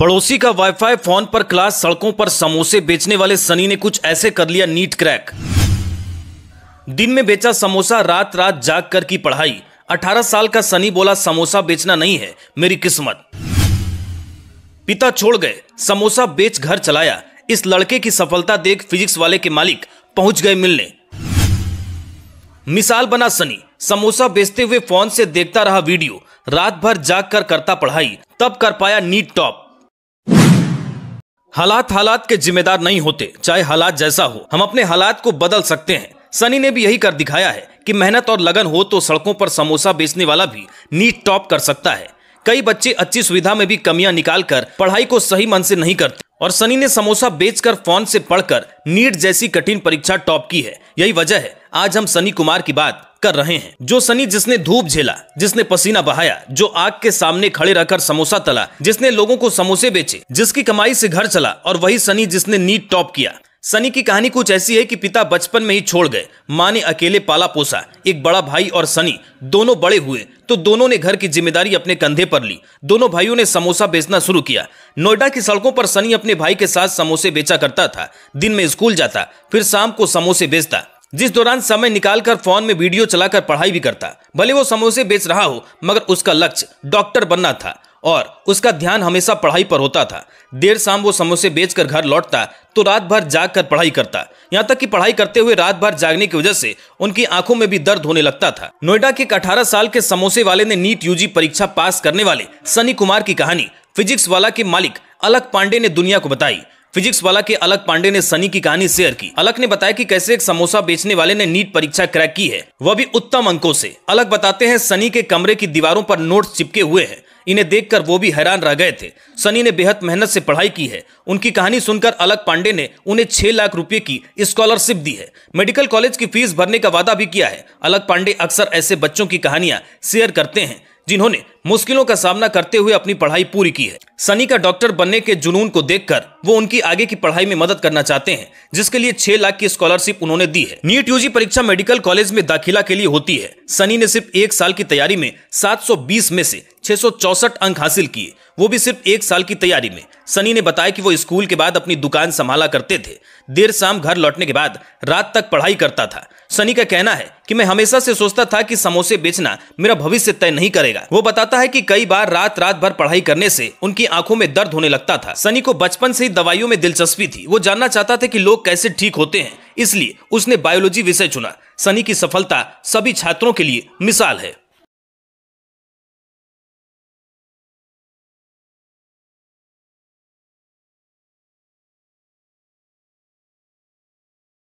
पड़ोसी का wifi phone पर क्लास सड़कों पर समोसे बेचने वाले सनी ने कुछ ऐसे कर लिया नीट क्रैक दिन में बेचा समोसा रात रात जाग कर की पढ़ाई 18 साल का सनी बोला समोसा बेचना नहीं है मेरी किस्मत पिता छोड़ गए समोसा बेच घर चलाया इस लड़के की सफलता देख फिजिक्स वाले के मालिक पहुंच गए मिलने मिसाल बना सनी समोसा बेचते हुए फोन से देखता रहा वीडियो रात भर जाग कर करता पढ़ाई तब कर पाया नीट टॉप हालात हालात के जिम्मेदार नहीं होते चाहे हालात जैसा हो हम अपने हालात को बदल सकते हैं सनी ने भी यही कर दिखाया है कि मेहनत और लगन हो तो सड़कों पर समोसा बेचने वाला भी नीट टॉप कर सकता है कई बच्चे अच्छी सुविधा में भी कमियां निकालकर पढ़ाई को सही मन से नहीं करते और सनी ने समोसा बेचकर फोन से पढ़कर नीट जैसी कठिन परीक्षा टॉप की है यही वजह है आज हम सनी कुमार की बात कर रहे हैं जो सनी जिसने धूप झेला जिसने पसीना बहाया जो आग के सामने खड़े रहकर समोसा तला जिसने लोगों को समोसे बेचे जिसकी कमाई से घर चला और वही सनी जिसने नीट टॉप किया सनी की कहानी कुछ ऐसी है कि पिता बचपन में ही छोड़ गए माँ ने अकेले पाला पोसा एक बड़ा भाई और सनी दोनों बड़े हुए तो दोनों ने घर की जिम्मेदारी अपने कंधे पर ली दोनों भाइयों ने समोसा बेचना शुरू किया नोएडा की सड़कों पर सनी अपने भाई के साथ समोसे बेचा करता था दिन में स्कूल जाता फिर शाम को समोसे बेचता जिस दौरान समय निकालकर फोन में वीडियो चलाकर पढ़ाई भी करता भले वो समोसे बेच रहा हो मगर उसका लक्ष्य डॉक्टर बनना था और उसका ध्यान हमेशा पढ़ाई पर होता था देर शाम वो समोसे बेचकर घर लौटता तो रात भर जाग कर पढ़ाई करता यहाँ तक कि पढ़ाई करते हुए रात भर जागने की वजह से उनकी आंखों में भी दर्द होने लगता था नोएडा के 18 अठारह साल के समोसे वाले ने नीट यूजी परीक्षा पास करने वाले सनी कुमार की कहानी फिजिक्स वाला के मालिक अलग पांडे ने दुनिया को बताई फिजिक्स वाला के अलग पांडे ने सनी की कहानी शेयर की अलग ने बताया कि कैसे एक समोसा बेचने वाले ने नीट परीक्षा क्रैक की है वह भी उत्तम अंकों से अलग बताते हैं सनी के कमरे की दीवारों पर नोट चिपके हुए हैं इन्हें देखकर वो भी हैरान रह गए थे सनी ने बेहद मेहनत से पढ़ाई की है उनकी कहानी सुनकर अलग पांडे ने उन्हें छह लाख रुपए की स्कॉलरशिप दी है मेडिकल कॉलेज की फीस भरने का वादा भी किया है अलग पांडे अक्सर ऐसे बच्चों की कहानियां शेयर करते हैं जिन्होंने मुश्किलों का सामना करते हुए अपनी पढ़ाई पूरी की है सनी का डॉक्टर बनने के जुनून को देखकर वो उनकी आगे की पढ़ाई में मदद करना चाहते हैं जिसके लिए छह लाख की स्कॉलरशिप उन्होंने दी है नीट यूजी परीक्षा मेडिकल कॉलेज में दाखिला के लिए होती है सनी ने सिर्फ एक साल की तैयारी में सात में से छह अंक हासिल किए वो भी सिर्फ एक साल की तैयारी में सनी ने बताया कि वो स्कूल के बाद अपनी दुकान संभाला करते थे देर शाम घर लौटने के बाद रात तक पढ़ाई करता था सनी का कहना है कि मैं हमेशा से सोचता था कि समोसे बेचना मेरा भविष्य तय नहीं करेगा वो बताता है कि कई बार रात रात भर पढ़ाई करने से उनकी आंखों में दर्द होने लगता था सनी को बचपन से ही दवाइयों में दिलचस्पी थी वो जानना चाहता था कि लोग कैसे ठीक होते हैं इसलिए उसने बायोलॉजी विषय चुना सनी की सफलता सभी छात्रों के लिए मिसाल है